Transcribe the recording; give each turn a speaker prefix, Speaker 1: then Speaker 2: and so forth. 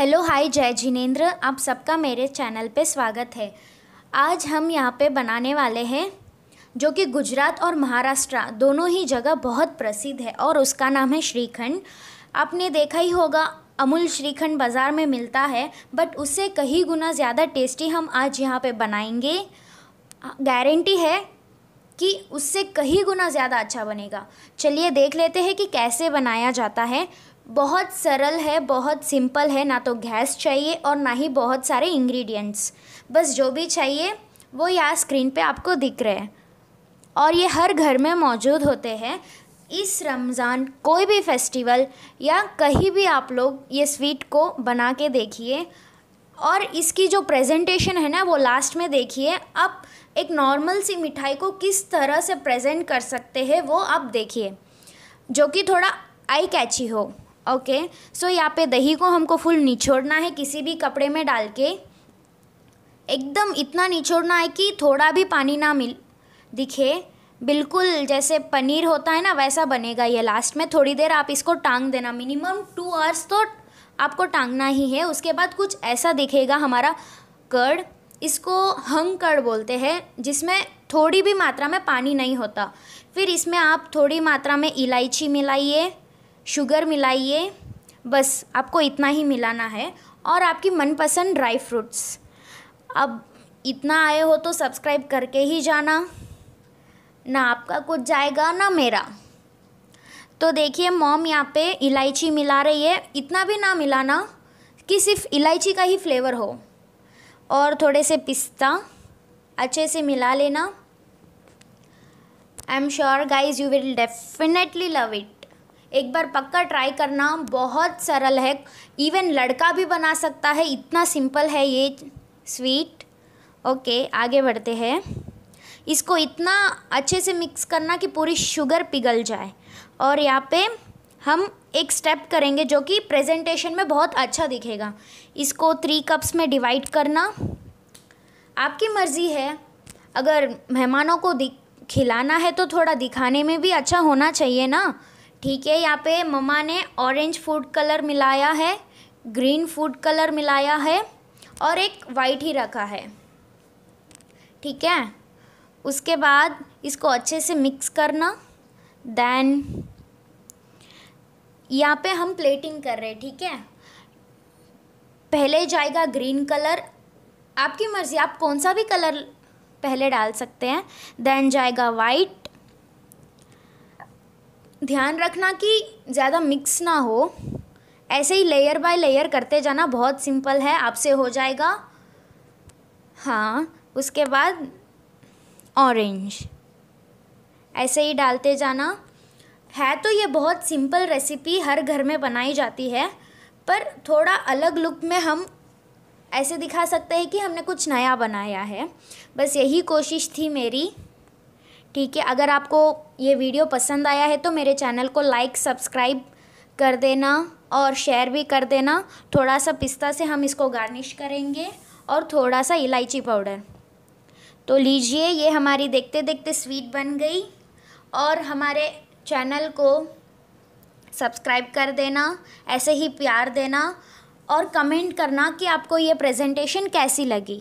Speaker 1: hello hi जय जिनेन्द्र आप सबका मेरे चैनल पे स्वागत है आज हम यहाँ पे बनाने वाले हैं जो कि गुजरात और महाराष्ट्र दोनों ही जगह बहुत प्रसिद्ध है और उसका नाम है श्रीखंड आपने देखा ही होगा अमूल श्रीखंड बाज़ार में मिलता है बट उससे कहीं गुना ज़्यादा टेस्टी हम आज यहाँ पे बनाएंगे गारंटी है कि उससे कहीं गुना ज़्यादा अच्छा बनेगा चलिए देख लेते हैं कि कैसे बनाया जाता है बहुत सरल है बहुत सिंपल है ना तो गैस चाहिए और ना ही बहुत सारे इंग्रेडिएंट्स बस जो भी चाहिए वो यहाँ स्क्रीन पे आपको दिख रहे हैं और ये हर घर में मौजूद होते हैं इस रमज़ान कोई भी फेस्टिवल या कहीं भी आप लोग ये स्वीट को बना के देखिए और इसकी जो प्रेजेंटेशन है ना वो लास्ट में देखिए आप एक नॉर्मल सी मिठाई को किस तरह से प्रेजेंट कर सकते हैं वो आप देखिए जो कि थोड़ा आई कैची हो ओके सो यहाँ पे दही को हमको फुल निचोड़ना है किसी भी कपड़े में डाल के एकदम इतना निचोड़ना है कि थोड़ा भी पानी ना मिल दिखे बिल्कुल जैसे पनीर होता है ना वैसा बनेगा ये लास्ट में थोड़ी देर आप इसको टांग देना मिनिमम टू आवर्स तो आपको टांगना ही है उसके बाद कुछ ऐसा दिखेगा हमारा कर्ड इसको हंग कर्ड बोलते हैं जिसमें थोड़ी भी मात्रा में पानी नहीं होता फिर इसमें आप थोड़ी मात्रा में इलायची मिलाइए शुगर मिलाइए बस आपको इतना ही मिलाना है और आपकी मनपसंद ड्राई फ्रूट्स अब इतना आए हो तो सब्सक्राइब करके ही जाना ना आपका कुछ जाएगा ना मेरा तो देखिए मॉम यहाँ पे इलायची मिला रही है इतना भी ना मिलाना कि सिर्फ इलायची का ही फ्लेवर हो और थोड़े से पिस्ता अच्छे से मिला लेना I am sure guys you will definitely love it एक बार पक्का ट्राई करना बहुत सरल है इवन लड़का भी बना सकता है इतना सिंपल है ये स्वीट ओके आगे बढ़ते हैं इसको इतना अच्छे से मिक्स करना कि पूरी शुगर पिघल जाए और यहाँ पे हम एक स्टेप करेंगे जो कि प्रेजेंटेशन में बहुत अच्छा दिखेगा इसको थ्री कप्स में डिवाइड करना आपकी मर्ज़ी है अगर मेहमानों को खिलाना है तो थोड़ा दिखाने में भी अच्छा होना चाहिए ना ठीक है यहाँ पे मम्मा ने ऑरेंज फूड कलर मिलाया है ग्रीन फूड कलर मिलाया है और एक वाइट ही रखा है ठीक है उसके बाद इसको अच्छे से मिक्स करना देन यहाँ पे हम प्लेटिंग कर रहे हैं ठीक है पहले जाएगा ग्रीन कलर आपकी मर्ज़ी आप कौन सा भी कलर पहले डाल सकते हैं देन जाएगा वाइट ध्यान रखना कि ज़्यादा मिक्स ना हो ऐसे ही लेयर बाय लेयर करते जाना बहुत सिंपल है आपसे हो जाएगा हाँ उसके बाद ऑरेंज ऐसे ही डालते जाना है तो ये बहुत सिंपल रेसिपी हर घर में बनाई जाती है पर थोड़ा अलग लुक में हम ऐसे दिखा सकते हैं कि हमने कुछ नया बनाया है बस यही कोशिश थी मेरी ठीक है अगर आपको ये वीडियो पसंद आया है तो मेरे चैनल को लाइक सब्सक्राइब कर देना और शेयर भी कर देना थोड़ा सा पिस्ता से हम इसको गार्निश करेंगे और थोड़ा सा इलायची पाउडर तो लीजिए ये हमारी देखते देखते स्वीट बन गई और हमारे चैनल को सब्सक्राइब कर देना ऐसे ही प्यार देना और कमेंट करना कि आपको ये प्रेजेंटेशन कैसी लगी